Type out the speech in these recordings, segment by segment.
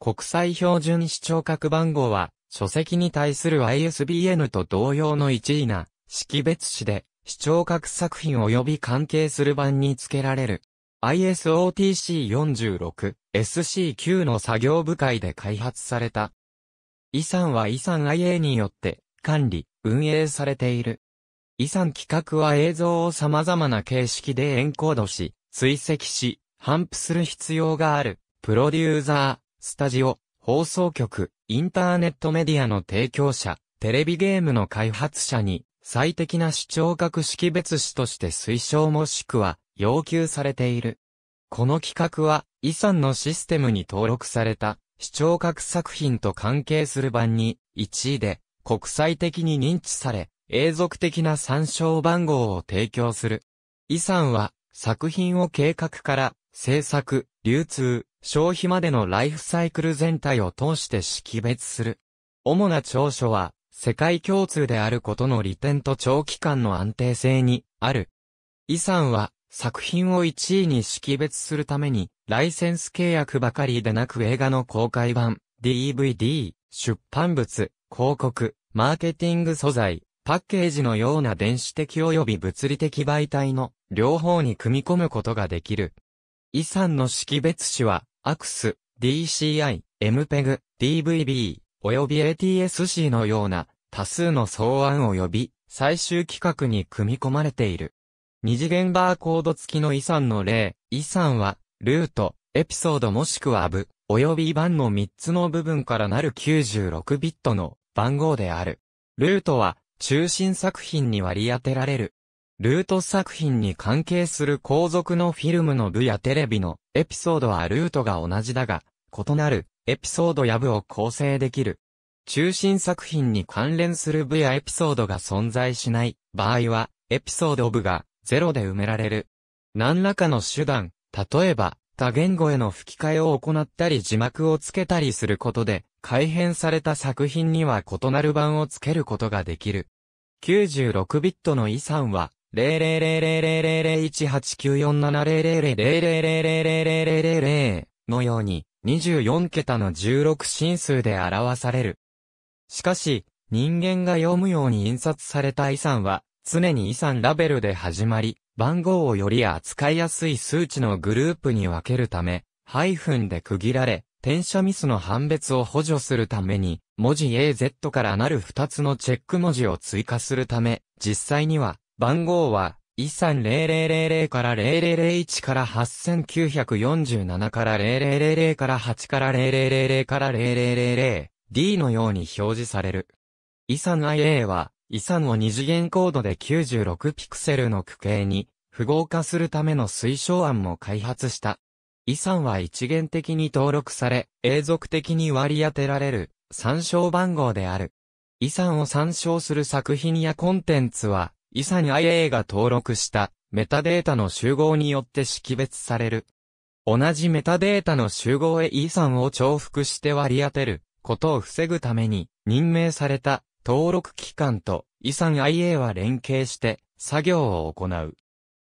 国際標準視聴覚番号は、書籍に対する ISBN と同様の一位な、識別詞で、視聴覚作品及び関係する版に付けられる。ISOTC46、SC9 の作業部会で開発された。遺産は遺産 IA によって管理、運営されている。遺産企画は映像を様々な形式でエンコードし、追跡し、反復する必要がある。プロデューザスタジオ、放送局、インターネットメディアの提供者、テレビゲームの開発者に、最適な視聴覚識別紙として推奨もしくは、要求されている。この企画は、遺産のシステムに登録された、視聴覚作品と関係する版に、1位で、国際的に認知され、永続的な参照番号を提供する。遺産は、作品を計画から、制作、流通、消費までのライフサイクル全体を通して識別する。主な長所は、世界共通であることの利点と長期間の安定性にある。遺産は、作品を1位に識別するために、ライセンス契約ばかりでなく映画の公開版、DVD、出版物、広告、マーケティング素材、パッケージのような電子的及び物理的媒体の両方に組み込むことができる。遺産の識別子は、アクス、DCI、MPEG、DVB、及び ATSC のような多数の草案及び最終規格に組み込まれている。二次元バーコード付きの遺産の例、遺産は、ルート、エピソードもしくは部、及び番の3つの部分からなる96ビットの番号である。ルートは、中心作品に割り当てられる。ルート作品に関係する後続のフィルムの部やテレビのエピソードはルートが同じだが、異なるエピソードや部を構成できる。中心作品に関連する部やエピソードが存在しない場合は、エピソード部が0で埋められる。何らかの手段、例えば、多言語への吹き替えを行ったり字幕をつけたりすることで、改変された作品には異なる版をつけることができる。96ビットの遺産は、000000189470000000000のように24桁の16進数で表される。しかし、人間が読むように印刷された遺産は、常に遺産ラベルで始まり、番号をより扱いやすい数値のグループに分けるため、ハイフンで区切られ、転写ミスの判別を補助するために、文字 AZ からなる2つのチェック文字を追加するため、実際には番号は、E30000 から0001から8947から0000から8から0000から0000、D のように表示される。遺産 i a は、遺産を二次元コードで96ピクセルの区形に、符号化するための推奨案も開発した。遺産は一元的に登録され、永続的に割り当てられる、参照番号である。遺産を参照する作品やコンテンツは、イサン IA が登録したメタデータの集合によって識別される。同じメタデータの集合へイサンを重複して割り当てることを防ぐために任命された登録機関とイサン IA は連携して作業を行う。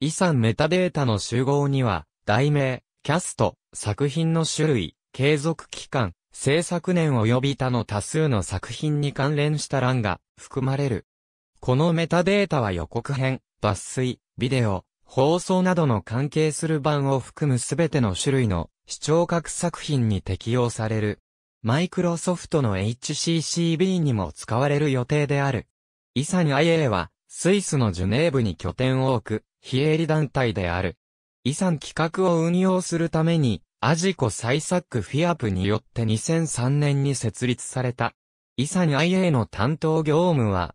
イサンメタデータの集合には題名、キャスト、作品の種類、継続期間、制作年及び他の多数の作品に関連した欄が含まれる。このメタデータは予告編、抜粋、ビデオ、放送などの関係する版を含むすべての種類の視聴覚作品に適用される。マイクロソフトの HCCB にも使われる予定である。イサニ IA は、スイスのジュネーブに拠点を置く、非営利団体である。イサン企画を運用するために、アジコ最作フィアプによって2003年に設立された。イサニ IA の担当業務は、